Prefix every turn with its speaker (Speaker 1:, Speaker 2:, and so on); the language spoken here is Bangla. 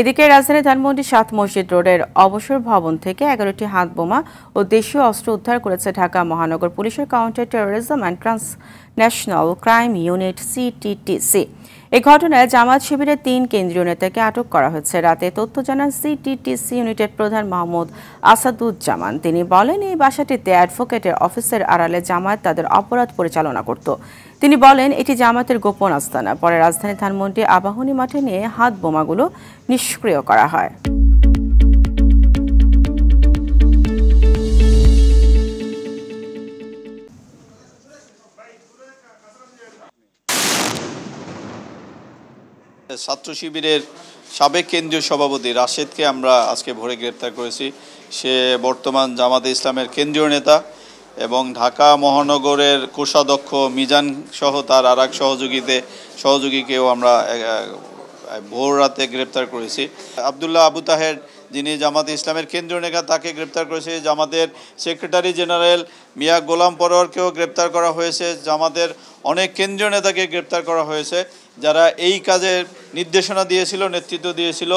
Speaker 1: এদিকে রাজধানী ধানমন্ডি সাত মসজিদ রোডের অবসর ভবন থেকে এগারোটি হাত বোমা ও দেশীয় অস্ত্র উদ্ধার করেছে ঢাকা মহানগর পুলিশের counter terrorism and trans national crime unit CTTC এ ঘটনায় জামাত শিবিরের তিন কেন্দ্রীয় নেতাকে আটক করা হয়েছে রাতে তথ্য জানান সিটিটিসি ইউনিটের প্রধান মোহাম্মদ আসাদুজ্জামান তিনি বলেন এই বাসাটিতে অ্যাডভোকেটের অফিসের আড়ালে জামায়াত তাদের অপরাধ পরিচালনা করত তিনি বলেন এটি জামাতের গোপন আস্তানা পরে রাজধানী ধানমন্ডি আবাহনী মাঠে নিয়ে হাত বোমাগুলো নিষ্ক্রিয় করা হয়
Speaker 2: ছাত্র শিবিরের সাবেক কেন্দ্রীয় সভাপতি রাশেদকে আমরা আজকে ভোরে গ্রেপ্তার করেছি সে বর্তমান জামাত ইসলামের কেন্দ্রীয় নেতা এবং ঢাকা মহানগরের কোষাধ্যক্ষ মিজান সহ তার আর এক সহযোগীতে সহযোগীকেও আমরা ভোর রাতে গ্রেপ্তার করেছি আবদুল্লাহ আবু তাহের যিনি জামাতে ইসলামের কেন্দ্রীয় নেতা তাকে গ্রেপ্তার করেছে জামাতের সেক্রেটারি জেনারেল মিয়া গোলাম পরোয়ারকেও গ্রেপ্তার করা হয়েছে জামাতের অনেক কেন্দ্রীয় নেতাকে গ্রেপ্তার করা হয়েছে যারা এই কাজের নির্দেশনা দিয়েছিল নেতৃত্ব দিয়েছিল